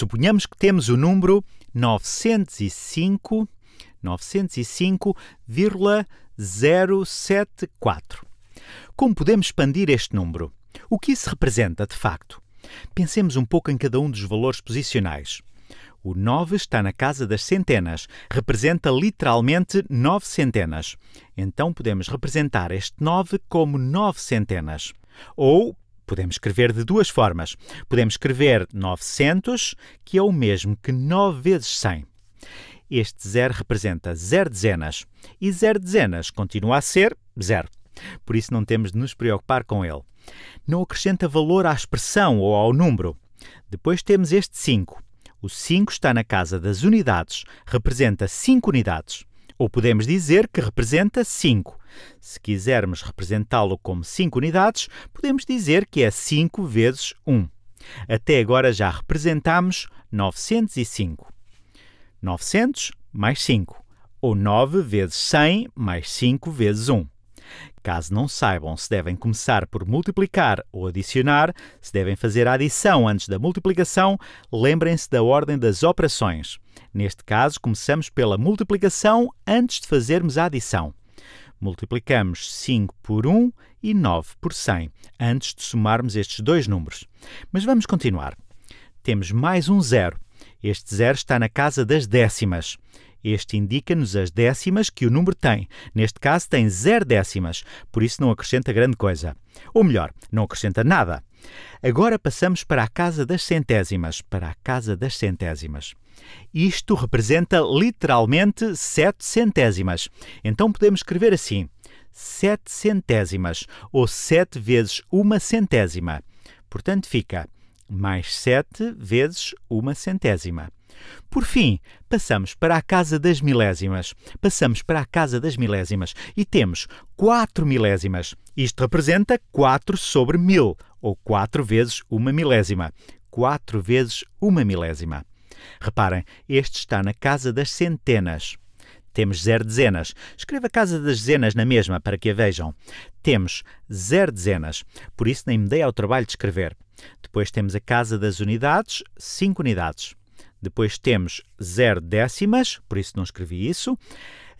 Suponhamos que temos o número 905 905,074. Como podemos expandir este número? O que isso representa de facto? Pensemos um pouco em cada um dos valores posicionais. O 9 está na casa das centenas, representa literalmente 9 centenas. Então podemos representar este 9 como 9 centenas. Ou Podemos escrever de duas formas. Podemos escrever 900, que é o mesmo que 9 vezes 100. Este zero representa zero dezenas e zero dezenas continua a ser zero. Por isso não temos de nos preocupar com ele. Não acrescenta valor à expressão ou ao número. Depois temos este 5. O 5 está na casa das unidades, representa 5 unidades. Ou podemos dizer que representa 5. Se quisermos representá-lo como 5 unidades, podemos dizer que é 5 vezes 1. Até agora já representamos 905. 900 mais 5, ou 9 vezes 100 mais 5 vezes 1. Caso não saibam se devem começar por multiplicar ou adicionar, se devem fazer a adição antes da multiplicação, lembrem-se da ordem das operações. Neste caso, começamos pela multiplicação antes de fazermos a adição. Multiplicamos 5 por 1 e 9 por 100, antes de somarmos estes dois números. Mas vamos continuar. Temos mais um zero. Este zero está na casa das décimas. Este indica-nos as décimas que o número tem. Neste caso, tem zero décimas, por isso não acrescenta grande coisa. Ou melhor, não acrescenta nada. Agora passamos para a casa das centésimas. Para a casa das centésimas. Isto representa literalmente sete centésimas. Então podemos escrever assim: sete centésimas, ou sete vezes uma centésima. Portanto, fica mais sete vezes uma centésima. Por fim, passamos para a casa das milésimas. Passamos para a casa das milésimas e temos 4 milésimas. Isto representa 4 sobre 1000, ou 4 vezes uma milésima. 4 vezes uma milésima. Reparem, este está na casa das centenas. Temos zero dezenas. Escreva a casa das dezenas na mesma para que a vejam. Temos zero dezenas, por isso nem me dei ao trabalho de escrever. Depois temos a casa das unidades, 5 unidades. Depois temos 0 décimas, por isso não escrevi isso.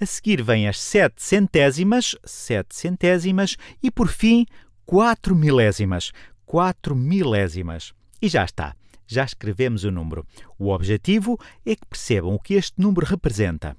A seguir vêm as 7 centésimas, 7 centésimas. E por fim, 4 milésimas, 4 milésimas. E já está, já escrevemos o número. O objetivo é que percebam o que este número representa.